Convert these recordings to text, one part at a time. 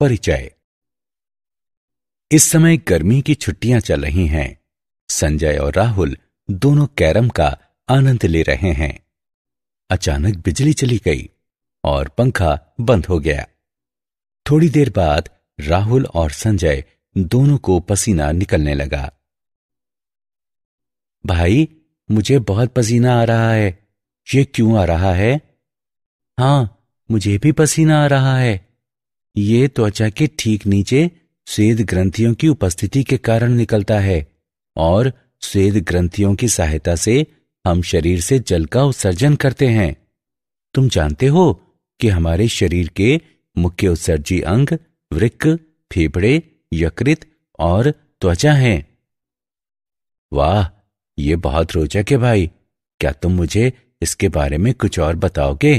परिचय इस समय गर्मी की छुट्टियां चल रही हैं संजय और राहुल दोनों कैरम का आनंद ले रहे हैं अचानक बिजली चली गई और पंखा बंद हो गया थोड़ी देर बाद राहुल और संजय दोनों को पसीना निकलने लगा भाई मुझे बहुत पसीना आ रहा है ये क्यों आ रहा है हां मुझे भी पसीना आ रहा है ये त्वचा के ठीक नीचे स्वेद ग्रंथियों की उपस्थिति के कारण निकलता है और स्वेद ग्रंथियों की सहायता से हम शरीर से जल का उत्सर्जन करते हैं तुम जानते हो कि हमारे शरीर के मुख्य उत्सर्जी अंग वृक्क फेफड़े यकृत और त्वचा हैं वाह ये बहुत रोचक है भाई क्या तुम मुझे इसके बारे में कुछ और बताओगे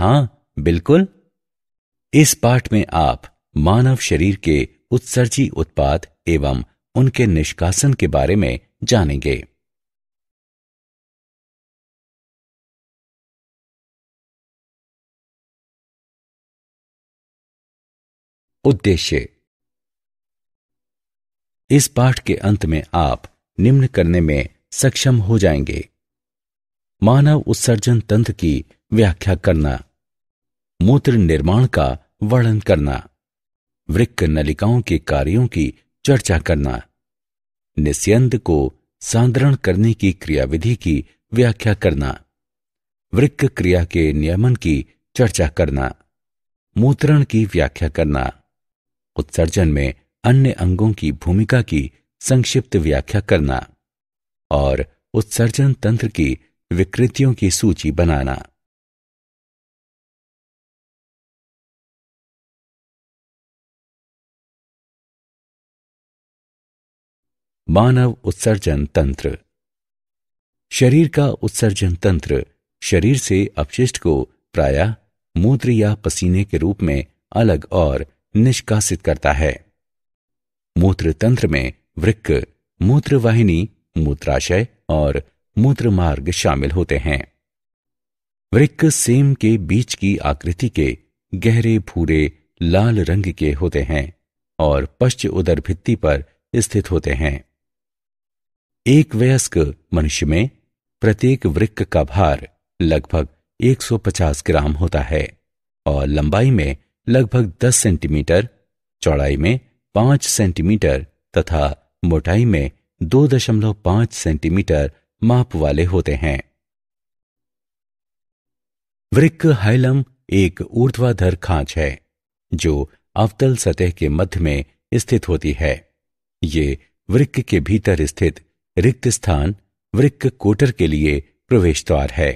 हाँ बिल्कुल इस पाठ में आप मानव शरीर के उत्सर्जी उत्पाद एवं उनके निष्कासन के बारे में जानेंगे उद्देश्य इस पाठ के अंत में आप निम्न करने में सक्षम हो जाएंगे मानव उत्सर्जन तंत्र की व्याख्या करना मूत्र निर्माण का वर्णन करना वृक्क नलिकाओं के कार्यों की चर्चा करना निस्यंद को सांद्रण करने की क्रियाविधि की व्याख्या करना वृक्क क्रिया के नियमन की चर्चा करना मूत्रण की व्याख्या करना उत्सर्जन में अन्य अंगों की भूमिका की संक्षिप्त व्याख्या करना और उत्सर्जन तंत्र की विकृतियों की सूची बनाना मानव उत्सर्जन तंत्र शरीर का उत्सर्जन तंत्र शरीर से अपशिष्ट को प्रायः मूत्र या पसीने के रूप में अलग और निष्कासित करता है मूत्र तंत्र में वृक्क मूत्रवाहिनी मूत्राशय और मूत्र मार्ग शामिल होते हैं वृक्क सेम के बीच की आकृति के गहरे भूरे लाल रंग के होते हैं और पश्च उदर भित्ति पर स्थित होते हैं एक वयस्क मनुष्य में प्रत्येक वृक्क का भार लगभग 150 ग्राम होता है और लंबाई में लगभग 10 सेंटीमीटर चौड़ाई में 5 सेंटीमीटर तथा मोटाई में 2.5 सेंटीमीटर माप वाले होते हैं वृक्क हाइलम एक ऊर्ध्वाधर खांच है जो अवतल सतह के मध्य में स्थित होती है ये वृक्क के भीतर स्थित रिक्त स्थान वृक्क कोटर के लिए प्रवेश द्वार है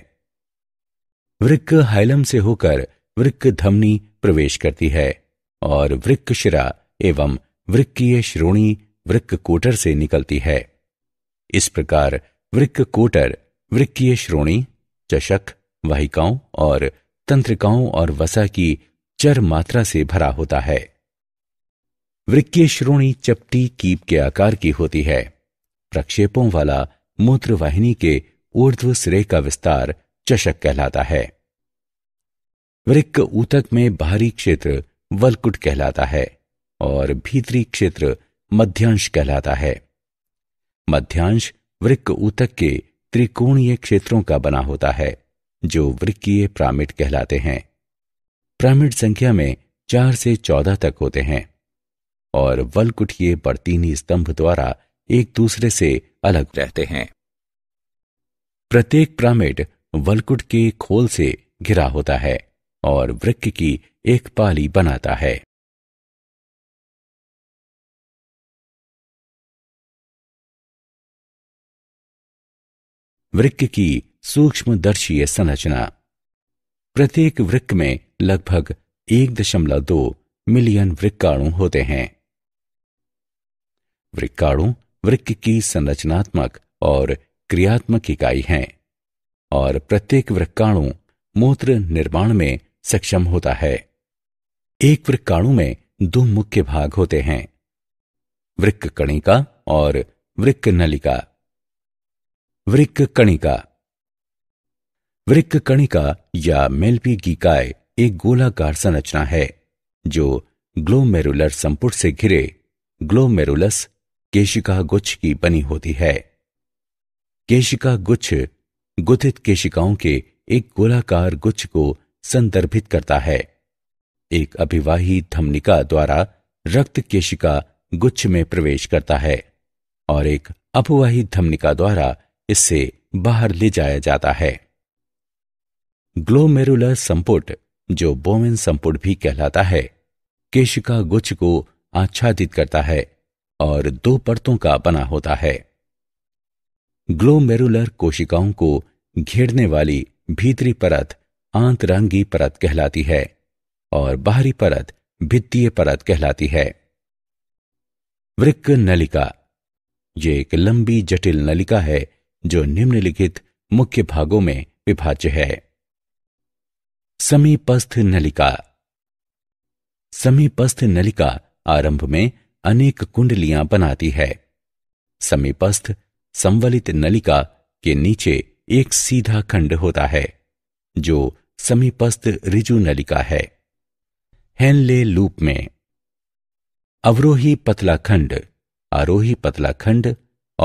वृक्क हाइलम से होकर वृक्क धमनी प्रवेश करती है और वृक्क शिरा एवं वृक्कीय श्रोणी वृक्क कोटर से निकलती है इस प्रकार वृक्क कोटर वृक्कीय श्रोणी चषक वाहिकाओं और तंत्रिकाओं और वसा की चर मात्रा से भरा होता है वृक्कीय श्रोणी चपटी कीप के आकार की होती है प्रक्षेपों वाला मूत्रवाहिनी के ऊर्ध्व सिरे का विस्तार चषक कहलाता है वृक्क ऊतक में बाहरी क्षेत्र वलकुट कहलाता है और भीतरी क्षेत्र मध्यांश कहलाता है मध्यांश वृक्क ऊतक के त्रिकोणीय क्षेत्रों का बना होता है जो वृक्कीय प्रामिट कहलाते हैं प्रामिड संख्या में चार से चौदह तक होते हैं और वलकुटीय बर्तीनी स्तंभ द्वारा एक दूसरे से अलग रहते हैं प्रत्येक प्रामिड वलकुट के खोल से घिरा होता है और वृक्ष की एक पाली बनाता है वृक्ष की सूक्ष्मदर्शीय संरचना प्रत्येक वृक्ष में लगभग एक दशमलव दो मिलियन वृक्काणु होते हैं वृक्काणु वृक्क की संरचनात्मक और क्रियात्मक इकाई हैं और प्रत्येक वृक्काणु मूत्र निर्माण में सक्षम होता है एक वृक्काणु में दो मुख्य भाग होते हैं वृक्क कणिका और वृक्क नलिका वृक्क कणिका वृक्क कणिका या मेल्पी गीकाय एक गोलाकार संरचना है जो ग्लोमेरुलर संपुट से घिरे ग्लोमेरुलस केशिका गुच्छ की बनी होती है केशिका गुच्छ गुथित केशिकाओं के एक गोलाकार गुच्छ को संदर्भित करता है एक अभिवाही धमनिका द्वारा रक्त केशिका गुच्छ में प्रवेश करता है और एक अपवाही धमनिका द्वारा इससे बाहर ले जाया जाता है ग्लोमेरुलर संपुट जो बोमेन संपुट भी कहलाता है केशिका गुच्छ को आच्छादित करता है और दो परतों का बना होता है ग्लोमेरुलर कोशिकाओं को घेरने वाली भीतरी परत आंतरंगी परत कहलाती है और बाहरी परत भित्तीय परत कहलाती है वृक्क नलिका ये एक लंबी जटिल नलिका है जो निम्नलिखित मुख्य भागों में विभाज्य है समीपस्थ नलिका समीपस्थ नलिका आरंभ में अनेक कुंडलियां बनाती है समीपस्थ संवलित नलिका के नीचे एक सीधा खंड होता है जो समीपस्थ रिजु नलिका है हेनले लूप में अवरोही पतला खंड आरोही पतला खंड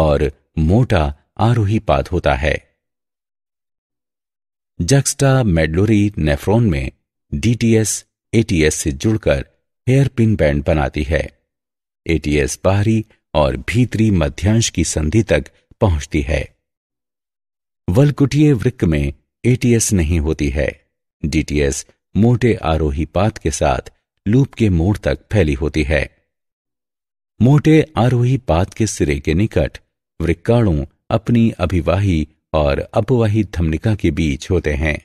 और मोटा आरोही पाद होता है जक्स्टा मेडलोरी नेफ्रॉन में डीटीएस एटीएस से जुड़कर हेयर पिन बैंड बनाती है एटीएस बाहरी और भीतरी मध्यांश की संधि तक पहुंचती है वलकुटीय वृक्क में एटीएस नहीं होती है डीटीएस मोटे आरोही पात के साथ लूप के मोड़ तक फैली होती है मोटे आरोही पात के सिरे के निकट वृक्काणु अपनी अभिवाही और अपवाही धमनिका के बीच होते हैं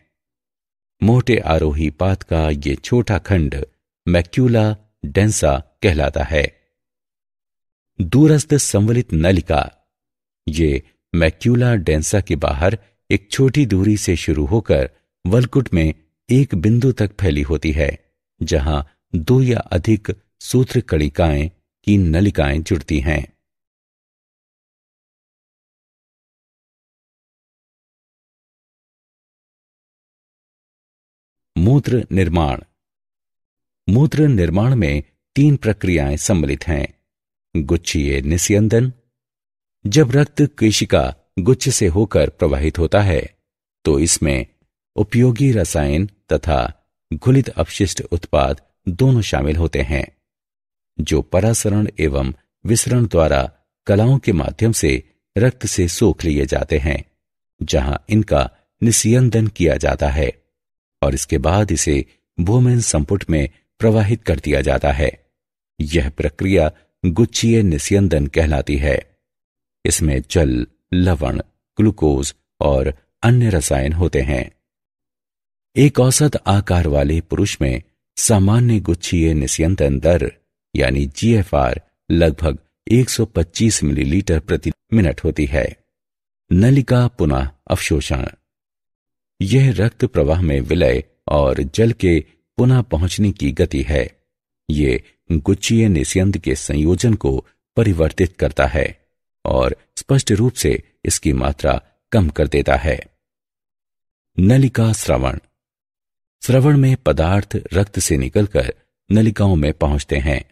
मोटे आरोही पात का ये छोटा खंड मैक्यूला डेंसा कहलाता है दूरस्थ संवलित नलिका ये मैक्यूला डेंसा के बाहर एक छोटी दूरी से शुरू होकर वलकुट में एक बिंदु तक फैली होती है जहां दो या अधिक सूत्र कणिकाएं की नलिकाएं जुड़ती हैं मूत्र निर्माण मूत्र निर्माण में तीन प्रक्रियाएं सम्मिलित हैं गुच्छीय निस्यंदन जब रक्त केशिका गुच्छ से होकर प्रवाहित होता है तो इसमें उपयोगी रसायन तथा घुलित अपशिष्ट उत्पाद दोनों शामिल होते हैं जो परासरण एवं विसरण द्वारा कलाओं के माध्यम से रक्त से सोख लिए जाते हैं जहां इनका निस्यंदन किया जाता है और इसके बाद इसे भूमेन संपुट में प्रवाहित कर दिया जाता है यह प्रक्रिया गुच्छीय निस्यंदन कहलाती है इसमें जल लवण ग्लूकोज और अन्य रसायन होते हैं एक औसत आकार वाले पुरुष में सामान्य गुच्छीय निस्यंदन दर यानी जीएफआर लगभग 125 मिलीलीटर प्रति मिनट होती है नलिका पुनः अवशोषण यह रक्त प्रवाह में विलय और जल के पुनः पहुंचने की गति है ये गुच्छीय निस्यंद के संयोजन को परिवर्तित करता है और स्पष्ट रूप से इसकी मात्रा कम कर देता है नलिका श्रवण श्रवण में पदार्थ रक्त से निकलकर नलिकाओं में पहुंचते हैं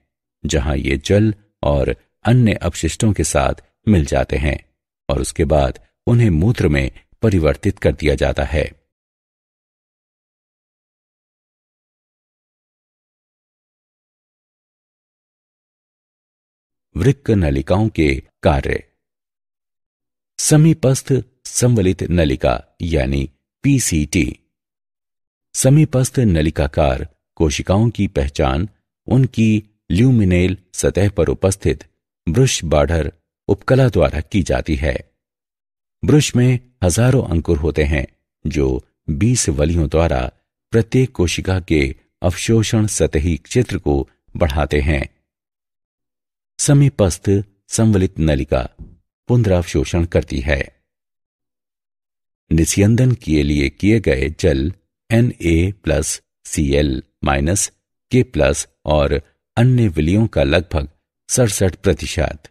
जहां ये जल और अन्य अपशिष्टों के साथ मिल जाते हैं और उसके बाद उन्हें मूत्र में परिवर्तित कर दिया जाता है वृक्क नलिकाओं के कार्य समीपस्थ संवलित नलिका यानी पीसीटी समीपस्थ नलिकाकार कोशिकाओं की पहचान उनकी ल्यूमिनेल सतह पर उपस्थित ब्रश बाढ़र उपकला द्वारा की जाती है ब्रश में हजारों अंकुर होते हैं जो 20 वलियों द्वारा प्रत्येक कोशिका के अवशोषण सतही क्षेत्र को बढ़ाते हैं समीपस्थ संवलित नलिका पुनरावशोषण करती है निस्यंदन के लिए किए गए जल N A plus C L minus K plus और अन्य विलियों का लगभग सड़सठ प्रतिशत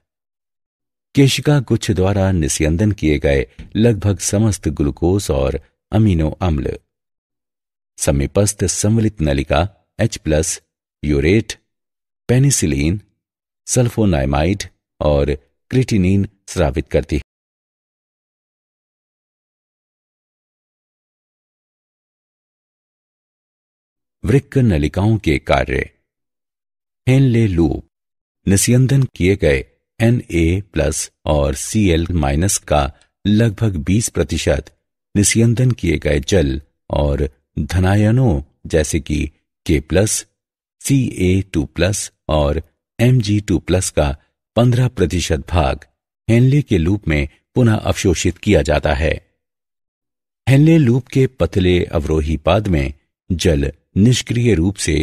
केशिका गुच्छ द्वारा निस्यंदन किए गए लगभग समस्त ग्लूकोज और अमीनो अम्ल समीपस्थ संवलित नलिका H plus urate penicillin sulphonamide और क्रिटिनिन स्रावित करती है वृक्क नलिकाओं के कार्य हेनले लूप निस्यंदन किए गए एन ए प्लस और सी एल माइनस का लगभग 20 प्रतिशत निस्यंदन किए गए जल और धनायनों जैसे कि K plus C A two plus और एम जी टू प्लस का पंद्रह प्रतिशत भाग हेनले के लूप में पुनः अवशोषित किया जाता है हेनले लूप के पतले अवरोही पाद में जल निष्क्रिय रूप से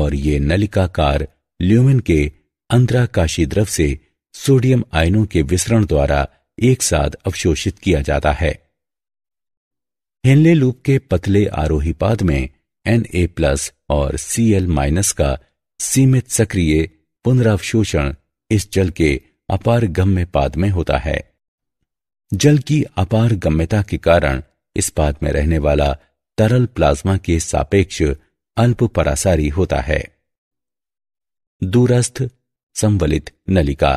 और ये नलिकाकार ल्यूमेन के अंतराकाशी द्रव से सोडियम आयनों के विसरण द्वारा एक साथ अवशोषित किया जाता है हेनले लूप के पतले आरोही पाद में एन ए प्लस और सी एल माइनस का सीमित सक्रिय पुनरावशोषण इस जल के अपार गम्य पाद में होता है जल की अपार गम्यता के कारण इस पाद में रहने वाला तरल प्लाज्मा के सापेक्ष अल्प परासारी होता है दूरस्थ संवलित नलिका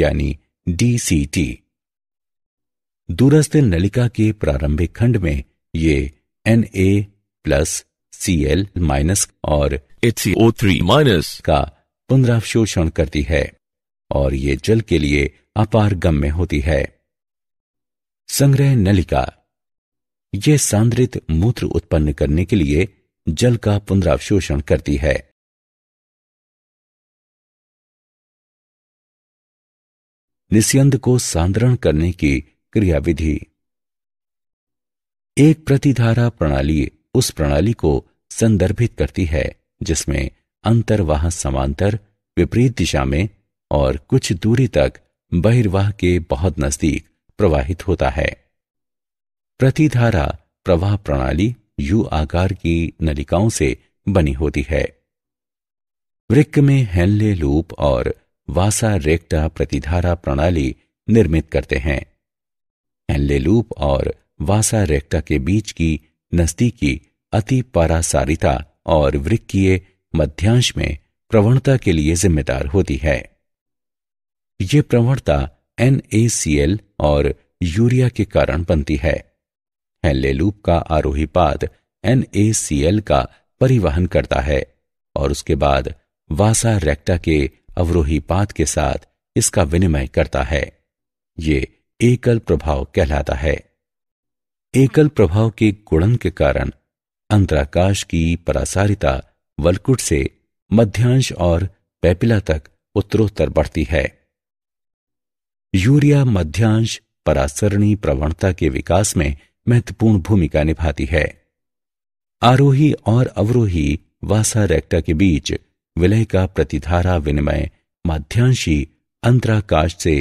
यानी डीसीटी दूरस्थ नलिका के प्रारंभिक खंड में ये A plus C L minus और H C O three minus का पुनरावशोषण करती है और ये जल के लिए अपार गम में होती है संग्रह नलिका यह सांद्रित मूत्र उत्पन्न करने के लिए जल का पुनरावशोषण करती है निस्यंद को सांद्रण करने की क्रियाविधि एक प्रतिधारा प्रणाली उस प्रणाली को संदर्भित करती है जिसमें अंतरवाह समांतर विपरीत दिशा में और कुछ दूरी तक बहिर्वाह के बहुत नजदीक प्रवाहित होता है प्रतिधारा प्रवाह प्रणाली यू आकार की नलिकाओं से बनी होती है वृक्क में हेनले लूप और वासा रेक्टा प्रतिधारा प्रणाली निर्मित करते हैं हेनले लूप और वासा रेक्टा के बीच की नजदीकी अति पारासारिता और वृक्कीय मध्यांश में प्रवणता के लिए जिम्मेदार होती है ये प्रवणता NaCl और यूरिया के कारण बनती है हेलेलूप का आरोही पाद एनएसीएल का परिवहन करता है और उसके बाद वासा रेक्टा के अवरोही पाद के साथ इसका विनिमय करता है ये एकल प्रभाव कहलाता है एकल प्रभाव के गुणन के कारण अंतराकाश की परासारिता वलकुट से मध्यांश और पैपिला तक उत्तरोत्तर बढ़ती है यूरिया मध्यांश परासरणी प्रवणता के विकास में महत्वपूर्ण भूमिका निभाती है आरोही और अवरोही वासा रेक्टा के बीच विलय का प्रतिधारा विनिमय मध्यांशी अंतराकाश से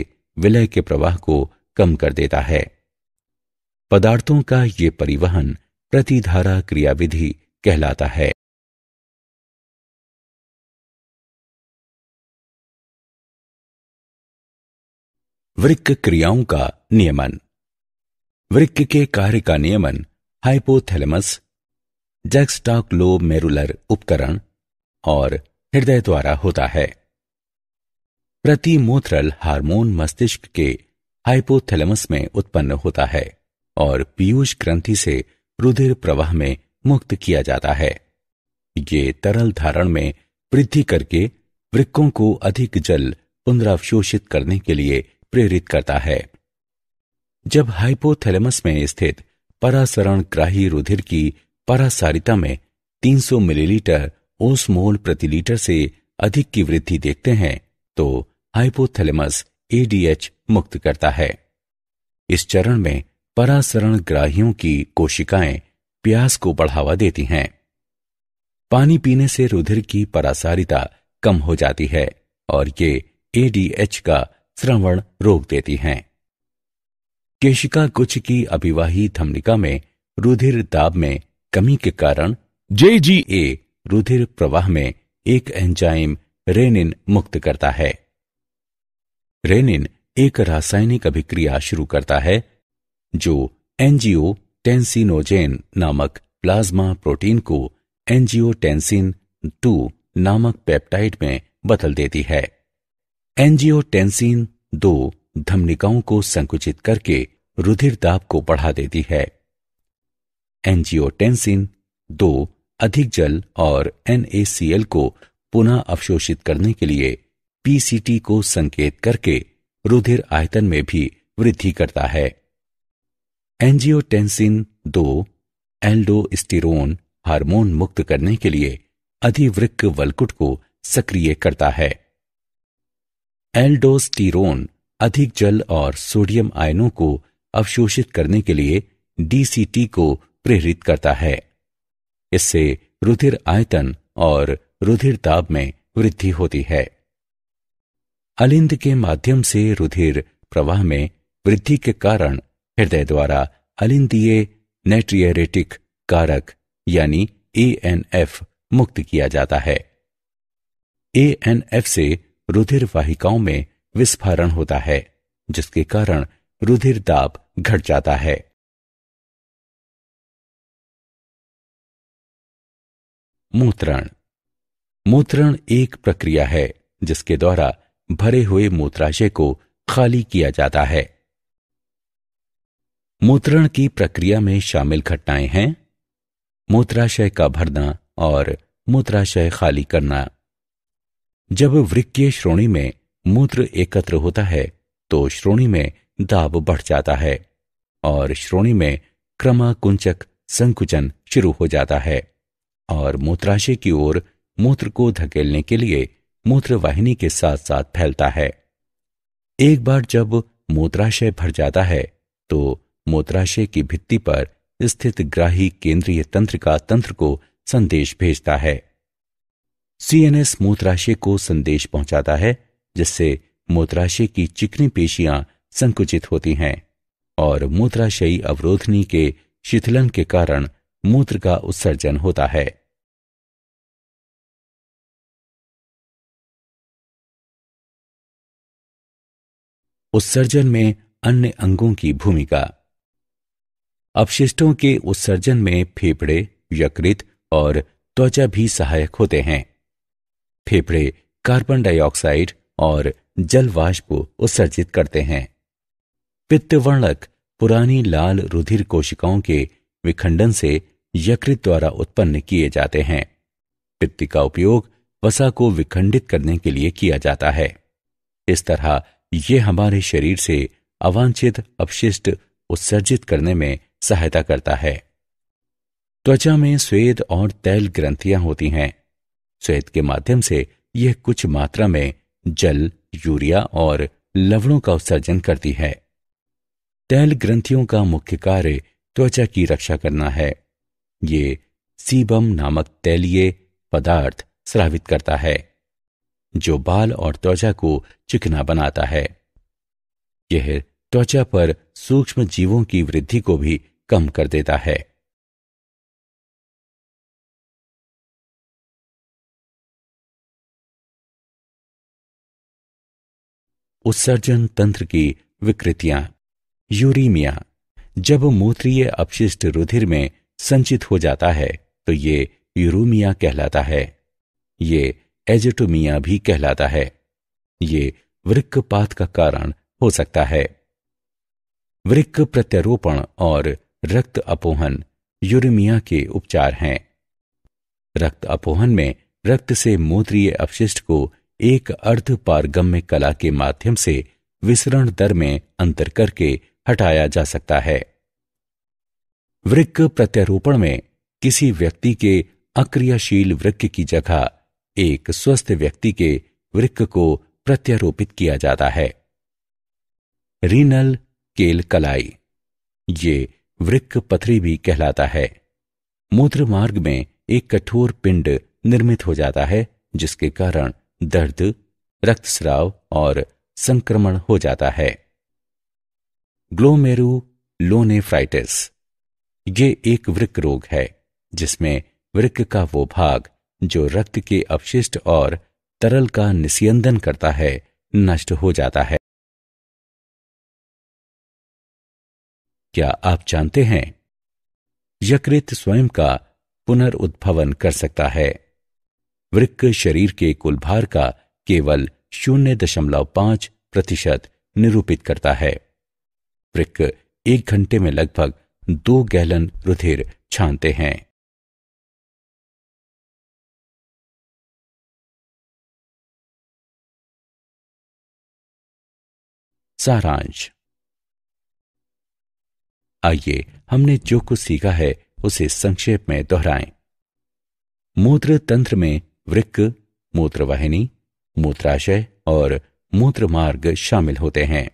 विलय के प्रवाह को कम कर देता है पदार्थों का ये परिवहन प्रतिधारा क्रियाविधि कहलाता है वृक्क क्रियाओं का नियमन वृक्क के कार्य का नियमन हाइपोथैलेमस जैक्सटॉक लोब मेरुलर उपकरण और हृदय द्वारा होता है प्रतिमोथरल हार्मोन मस्तिष्क के हाइपोथैलेमस में उत्पन्न होता है और पीयूष ग्रंथि से रुधिर प्रवाह में मुक्त किया जाता है ये तरल धारण में वृद्धि करके वृक्कों को अधिक जल पुनरावशोषित करने के लिए प्रेरित करता है जब हाइपोथैलेमस में स्थित परासरण ग्राही रुधिर की परासारिता में 300 मिलीलीटर ओसमोल प्रति लीटर से अधिक की वृद्धि देखते हैं तो हाइपोथैलेमस एडीएच मुक्त करता है इस चरण में परासरण ग्राहियों की कोशिकाएं प्यास को बढ़ावा देती हैं पानी पीने से रुधिर की परासारिता कम हो जाती है और ये एडीएच का श्रवण रोक देती हैं केशिका कुछ की अभिवाही धमनिका में रुधिर दाब में कमी के कारण जे जी ए रुधिर प्रवाह में एक एंजाइम रेनिन मुक्त करता है रेनिन एक रासायनिक अभिक्रिया शुरू करता है जो एनजीओ टेंसिनोजेन नामक प्लाज्मा प्रोटीन को एनजीओ टेंसिन टू नामक पेप्टाइड में बदल देती है टेंसिन दो धमनिकाओं को संकुचित करके रुधिर दाब को बढ़ा देती है टेंसिन दो अधिक जल और एनएसीएल को पुनः अवशोषित करने के लिए पीसीटी को संकेत करके रुधिर आयतन में भी वृद्धि करता है टेंसिन दो एल्डोस्टिरोन हार्मोन मुक्त करने के लिए अधिवृक्क वलकुट को सक्रिय करता है एल्डोस्टीरोन अधिक जल और सोडियम आयनों को अवशोषित करने के लिए डीसीटी को प्रेरित करता है इससे रुधिर आयतन और रुधिर दाब में वृद्धि होती है अलिंद के माध्यम से रुधिर प्रवाह में वृद्धि के कारण हृदय द्वारा अलिंदीय नेट्रियरेटिक कारक यानी ए मुक्त किया जाता है ए से रुधिर वाहिकाओं में विस्फारण होता है जिसके कारण रुधिर दाब घट जाता है मूत्रण मूत्रण एक प्रक्रिया है जिसके द्वारा भरे हुए मूत्राशय को खाली किया जाता है मूत्रण की प्रक्रिया में शामिल घटनाएं हैं मूत्राशय का भरना और मूत्राशय खाली करना जब वृक्कीय श्रोणी में मूत्र एकत्र होता है तो श्रोणी में दाब बढ़ जाता है और श्रोणी में क्रमाकुंचक संकुचन शुरू हो जाता है और मूत्राशय की ओर मूत्र को धकेलने के लिए मूत्रवाहिनी के साथ साथ फैलता है एक बार जब मूत्राशय भर जाता है तो मूत्राशय की भित्ति पर स्थित ग्राही केंद्रीय तंत्र का तंत्र को संदेश भेजता है सीएनएस मूत्राशय को संदेश पहुंचाता है जिससे मूत्राशय की चिकनी पेशियां संकुचित होती हैं और मूत्राशयी अवरोधनी के शिथिलन के कारण मूत्र का उत्सर्जन होता है उत्सर्जन में अन्य अंगों की भूमिका अपशिष्टों के उत्सर्जन में फेफड़े यकृत और त्वचा भी सहायक होते हैं फेफड़े कार्बन डाइऑक्साइड और जलवाष्प उत्सर्जित करते हैं पित्तवर्णक पुरानी लाल रुधिर कोशिकाओं के विखंडन से यकृत द्वारा उत्पन्न किए जाते हैं पित्त का उपयोग वसा को विखंडित करने के लिए किया जाता है इस तरह ये हमारे शरीर से अवांछित अपशिष्ट उत्सर्जित करने में सहायता करता है त्वचा में स्वेद और तैल ग्रंथियां होती हैं श्वेत के माध्यम से यह कुछ मात्रा में जल यूरिया और लवणों का उत्सर्जन करती है तैल ग्रंथियों का मुख्य कार्य त्वचा की रक्षा करना है ये सीबम नामक तैलीय पदार्थ स्रावित करता है जो बाल और त्वचा को चिकना बनाता है यह त्वचा पर सूक्ष्म जीवों की वृद्धि को भी कम कर देता है उत्सर्जन तंत्र की विकृतियां यूरीमिया जब मूत्रीय अपशिष्ट रुधिर में संचित हो जाता है तो ये यूरोमिया कहलाता है ये एजेटोमिया भी कहलाता है ये वृक्कपात का कारण हो सकता है वृक्क प्रत्यारोपण और रक्त अपोहन यूरिमिया के उपचार हैं रक्त अपोहन में रक्त से मूत्रीय अपशिष्ट को एक अर्ध पारगम्य कला के माध्यम से विसरण दर में अंतर करके हटाया जा सकता है वृक्क प्रत्यारोपण में किसी व्यक्ति के अक्रियाशील वृक्क की जगह एक स्वस्थ व्यक्ति के वृक्क को प्रत्यारोपित किया जाता है रीनल केल कलाई ये वृक्क पथरी भी कहलाता है मूत्र मार्ग में एक कठोर पिंड निर्मित हो जाता है जिसके कारण दर्द रक्तस्राव और संक्रमण हो जाता है ग्लोमेरू लोनेफ्राइटिस ये एक वृक्क रोग है जिसमें वृक्क का वो भाग जो रक्त के अपशिष्ट और तरल का निस्यंदन करता है नष्ट हो जाता है क्या आप जानते हैं यकृत स्वयं का पुनर्उद्भवन कर सकता है वृक्क शरीर के कुल भार का केवल शून्य दशमलव पांच प्रतिशत निरूपित करता है वृक्क एक घंटे में लगभग दो गैलन रुधिर छानते हैं सारांश आइए हमने जो कुछ सीखा है उसे संक्षेप में दोहराएं मूत्र तंत्र में वृक्क मूत्रवाहिनी मूत्राशय और मूत्र मार्ग शामिल होते हैं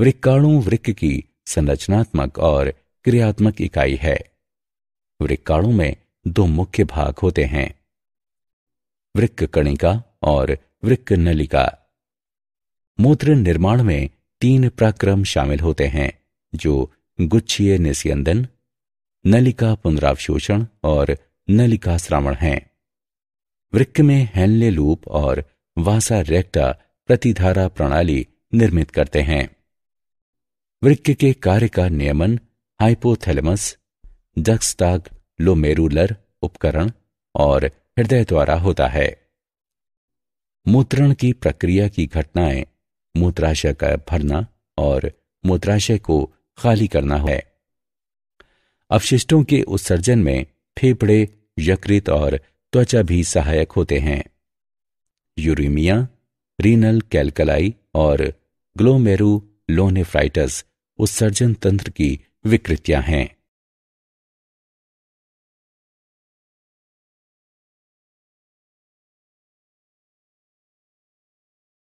वृक्काणु वृक्क की संरचनात्मक और क्रियात्मक इकाई है वृक्काणु में दो मुख्य भाग होते हैं वृक्क कणिका और वृक्क नलिका मूत्र निर्माण में तीन प्रक्रम शामिल होते हैं जो गुच्छीय निस्यंदन नलिका पुनरावशोषण और नलिका श्रावण हैं वृक्क में हेनले लूप और वासा रेक्टा प्रतिधारा प्रणाली निर्मित करते हैं वृक्क के कार्य का नियमन हाइपोथेलमस जक्सटाग लोमेरुलर उपकरण और हृदय द्वारा होता है मूत्रण की प्रक्रिया की घटनाएं मूत्राशय का भरना और मूत्राशय को खाली करना है अवशिष्टों के उत्सर्जन में फेफड़े यकृत और त्वचा भी सहायक होते हैं यूरिमिया रीनल कैलकलाई और ग्लोमेरू लोनेफ्राइटस उत्सर्जन तंत्र की विकृतियां हैं